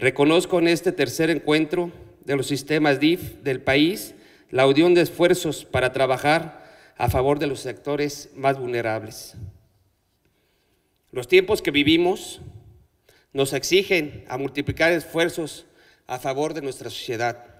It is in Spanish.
Reconozco en este tercer encuentro de los sistemas DIF del país la unión de esfuerzos para trabajar a favor de los sectores más vulnerables. Los tiempos que vivimos nos exigen a multiplicar esfuerzos a favor de nuestra sociedad.